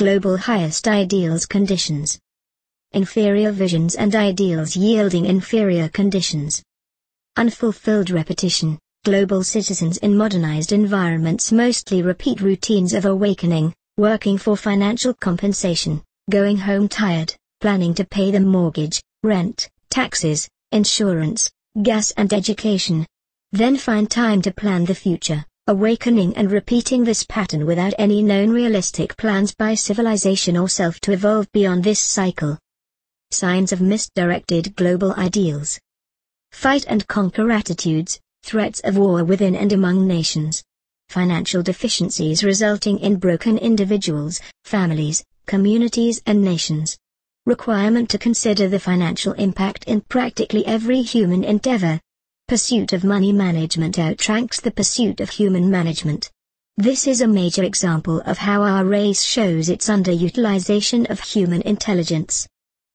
global highest ideals conditions. Inferior visions and ideals yielding inferior conditions. Unfulfilled repetition, global citizens in modernized environments mostly repeat routines of awakening, working for financial compensation, going home tired, planning to pay the mortgage, rent, taxes, insurance, gas and education. Then find time to plan the future awakening and repeating this pattern without any known realistic plans by civilization or self to evolve beyond this cycle. Signs of misdirected global ideals. Fight and conquer attitudes, threats of war within and among nations. Financial deficiencies resulting in broken individuals, families, communities and nations. Requirement to consider the financial impact in practically every human endeavor, pursuit of money management outranks the pursuit of human management. This is a major example of how our race shows its underutilization of human intelligence.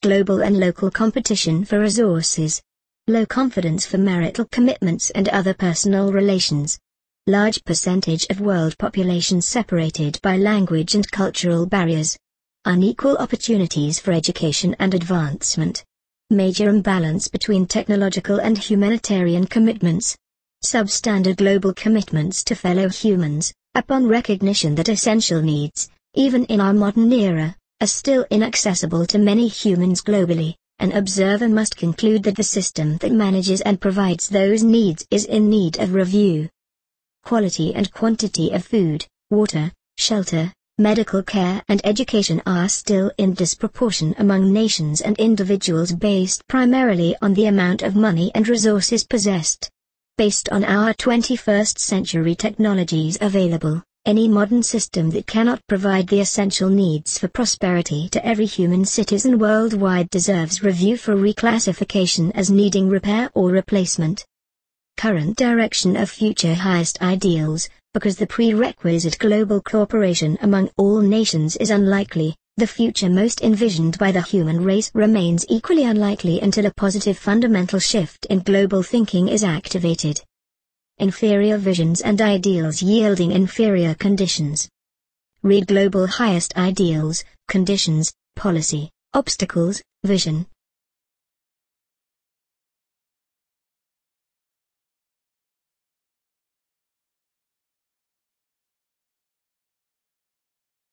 Global and local competition for resources. Low confidence for marital commitments and other personal relations. Large percentage of world population separated by language and cultural barriers. Unequal opportunities for education and advancement major imbalance between technological and humanitarian commitments. Substandard global commitments to fellow humans, upon recognition that essential needs, even in our modern era, are still inaccessible to many humans globally, an observer must conclude that the system that manages and provides those needs is in need of review. Quality and quantity of food, water, shelter, medical care and education are still in disproportion among nations and individuals based primarily on the amount of money and resources possessed. Based on our 21st century technologies available, any modern system that cannot provide the essential needs for prosperity to every human citizen worldwide deserves review for reclassification as needing repair or replacement. Current direction of future highest ideals, because the prerequisite global cooperation among all nations is unlikely, the future most envisioned by the human race remains equally unlikely until a positive fundamental shift in global thinking is activated. Inferior visions and ideals yielding inferior conditions. Read Global Highest Ideals, Conditions, Policy, Obstacles, Vision,